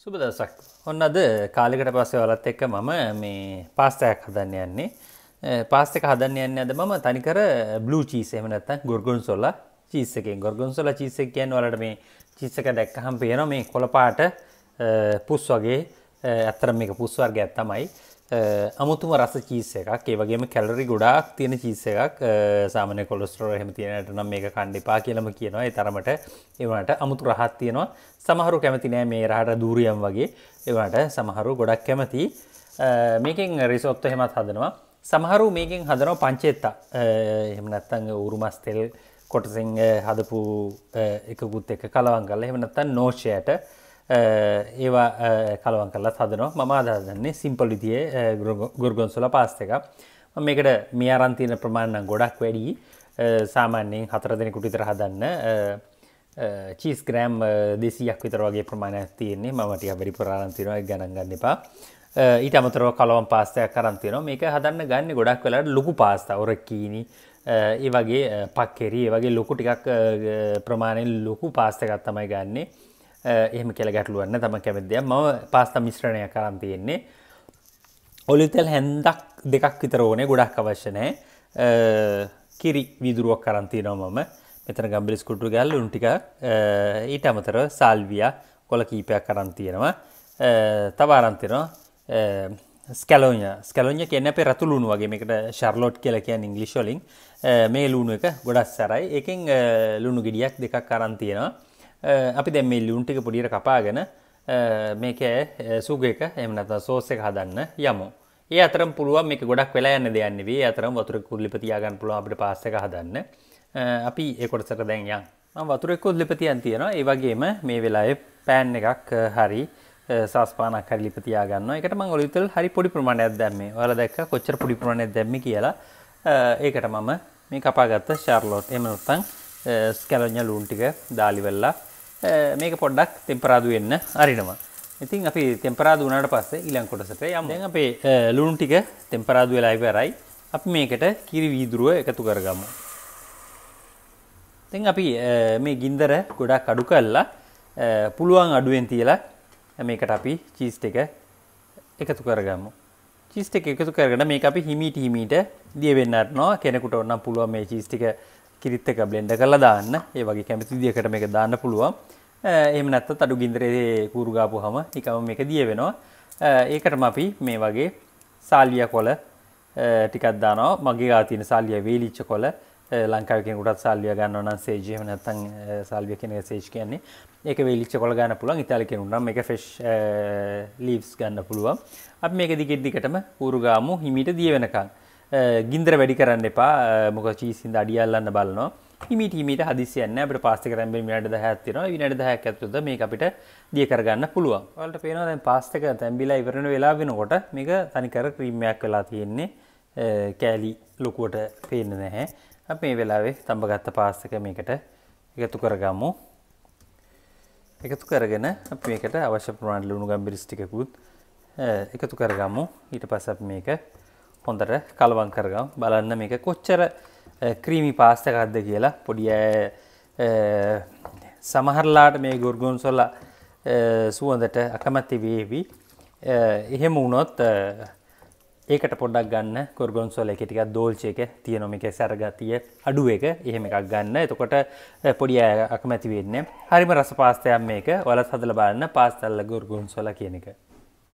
සුබ දසක් ඔන්න අද කාලිකට පස්සේ වලත් එක්ක මම මේ පාස්තයක් හදන්න යන්නේ පාස්තක හදන්න යන්න අද මම තනිකර බ්ලූ චීස එමනත්තන් ගොර්ගුන් සොල්ල චීස්සකෙන් ගොර්ගුන් සොල චීසක් කියන් වලට මේ චිස්සක දැක්කහම් පේන මේ කොළපාට පුස් වගේ ඇත්තර මේක පුස්වර්ගයක් තමයි අමුතුම රස චීස එකක් ඒවගේම කැලරි ගොඩාක් තියෙන චීස එකක් සාමන කොලස්ටරෝ හම තියෙනට නම් මේ කණ්ඩිපා කියලම කියනවා තරමට ඒවට අමුතු රහත් තියෙනවා සමහරු කැමති නෑ මේ රහට දූරියම් වගේ ඒවට සමහරු ගොඩක් කැමති මේකින් රිසොත්ත හෙමත් හදනවා සමහරු මේකින් හදනව පංචේත්තා එහමනත්තං උරුමස් තෙල් කොටසිං හදපු එකකුත් එක කලවන් කල එහමනත්තන් නෝෂයට ඒවා කලවන් කරලා සදනවා මම අදහදන්නේ සිම්පලිතියේ ගුර්ගොන්සුල පාස්ත එක මේකට මේ අරන්තියන ප්‍රමාණන් ගොඩක් වැඩි සාමාන්‍යයෙන් හතර දෙනෙකුට විතර හදන්න චීස් ග්‍රෑම් දෙසියක් විතර වගේ ප්‍රමාණයක් තියෙන්නේ මමට බරි පුරාරන්තිනව ගැනගන්න එපා ඊට අමතරව කලවන් පාස්තයක් කරන්තියන මේක හදන්න ගන්න ගොඩක් වෙලාට ලොකු පාස්ත ඔරකීනි ඒ වගේ පක්කෙරී ඒ වගේ ලොකු ටිකක් ප්‍රමාණයෙන් ලොකු පාස්තකත් තමයි ගන්නේ එහම කෙළ ගැටලුවන්න තම කැමතිය ම පාස්ත මිශ්‍රණය කරන් තියෙන්නේ ඔලිතෙල් හැන්දක් දෙකක් විතර ඕනේ ගොඩක් අවශ්‍යනය කිරි විදුරුවක් කරන්තිනෝ මම මෙතන ගම්බිස් කුටු ගැල් උන්ටික ඊට අමතර සල්විය කොල කීපයක් කරන්තියෙනවා තවාරන්තිනවා ස්කලෝය ස්කලෝය කියන අපේ රතුලුණු වගේ එකට ශර්ලෝට් කියල කියන් ඉංගලිශොලින් මේ ලුණු එක ගොඩස් සරයි එකෙන් ලුණු ගිඩියක් දෙකක් කරන්තියෙනවා අපි දැ මේ ලියුන්ටික පොඩියට කපාගෙන මේක සුගක එමනත සෝස එක හදන්න යමු ඒ අතරම් පුළුව මේ ගොඩක් වෙලා යන්න දෙයන්න වේ අතරම් වතුර කුල්ලිපතියාගන්න පුළුව අපට පාසක හදන්න අපි ඒකොට සට දැන් යම් වතුරෙකුත් ලිපතියන් තියෙනවා ඒවගේම මේ වෙලාය පෑන් එකක් හරි සස්පානක් හරි ලිපතියාගන්න එකට මං ඔලිතල් හරි පොඩි ප්‍රමාණයක් දැම්මේ වල දැක් කොච්චර පොඩි ප්‍රමාණයක් දැම්ම කියලා ඒකට මම මේ කපාගත්ත ශාර්ලෝට් එම නොත්තං ස්කැලොඥ ලූන්ටික දාලිවෙල්ලා Eh, මේක පොඩ්ඩක් තෙම්පරාදු වෙන්න අරිනවා. ඉතින් අපි තෙම්පරාදු වුණාට පස්සේ ඊළඟ කොටසට යමු. දැන් අපේ eh, ලුණු ටික තෙම්පරාදු වෙලා ඉවරයි. අපි මේකට කිරි වීදුරුව එකතු කරගමු. දැන් අපි eh, මේ ගින්දර ගොඩක් අඩු කරලා පුළුවන් අඩුවෙන් තියලා මේකට අපි චීස් ටික එකතු කරගමු. චීස් ටික එකතු කරගෙන මේක අපි හිමීට හිමීට දිය වෙන්නටනවා. කෙනෙකුට ඕනම් පුළුවන් මේ චීස් ටික කිරිත් එක බ්ලෙන්ඩ කරලා දාන්න. ඒ වගේ කැමති විදිහකට මේක දාන්න පුළුවන්. එහෙම නැත්නම් අඩු ගින්දරේ කූරු ගාපුවාම නිකම්ම මේක දිය වෙනවා. ඒකටම අපි මේ වගේ සාලිය කොළ ටිකක් දානවා. මගේ ගා තියෙන සාලිය වේලිච්ච කොළ ලංකාවේ කෙනෙකුටත් සාල්විය ගන්නවා නම් සේජ් එහෙම නැත්නම් සාල්විය කියන එක සේජ් කියන්නේ. ඒක වේලිච්ච කොළ ගන්න පුළුවන්. ඉතාලි කෙනෙකුට නම් මේක ෆ්‍රෙෂ් ලීව්ස් ගන්න පුළුවන්. අපි මේක දිගින් දිගටම ඌරු ගාමු හිමීට දිය වෙනකන්. ගින්දර වැඩි කරන්න එපා මොක චීසින්ද අඩියල්ලන්න බලනවා ඉමිටීමට හදිසියන්න අපට පාස්තික රැම්බි මිට දහැත්තින විනට දහැක් ඇතුද මේ අපිට දිය කරගන්න පුළුවන් වලට පේනවා දැන් පාස්තක තැම්බිලා ඉවරණ වෙලා වෙනකොට මේක තනිකර ක්‍රීමයක් වෙලා තියෙන්නේ කෑලි ලොකුවට පේන්න නැහැ අප මේ වෙලාවේ තම්බ ගත්ත පාස්තක මේකට එකතු කරගම්මු එකතු කරගෙන අප මේකට අවශ්‍ය ප්‍රමාණ්ඩ ලුණු ගම්බිරිස්ටිකුත් එකතු කරගමු ඊට පසත් මේක හොඳට කලවන් කරගම් බලන්න මේක කොච්චර ක්‍රීමි පාස්තකක්ද කියලා පොඩිය සමහරලාට මේ ගුර්ගුන් සොල්ල සුවඳට අකමැති වේවි එහෙම වුණොත් ඒකට පොඩක් ගන්න කොර්ගොන්සොල එක ටිකක් දෝල්චයක තියනොමික සැරගතිය අඩුව එක එහෙම එකක් ගන්න එතකොට පොඩි අකමැති වෙන්න හරිම රස පාස්තයක් මේක වලත් හදල බලන්න පාස්තල්ල ගුර්ගුන්සොල කියන එක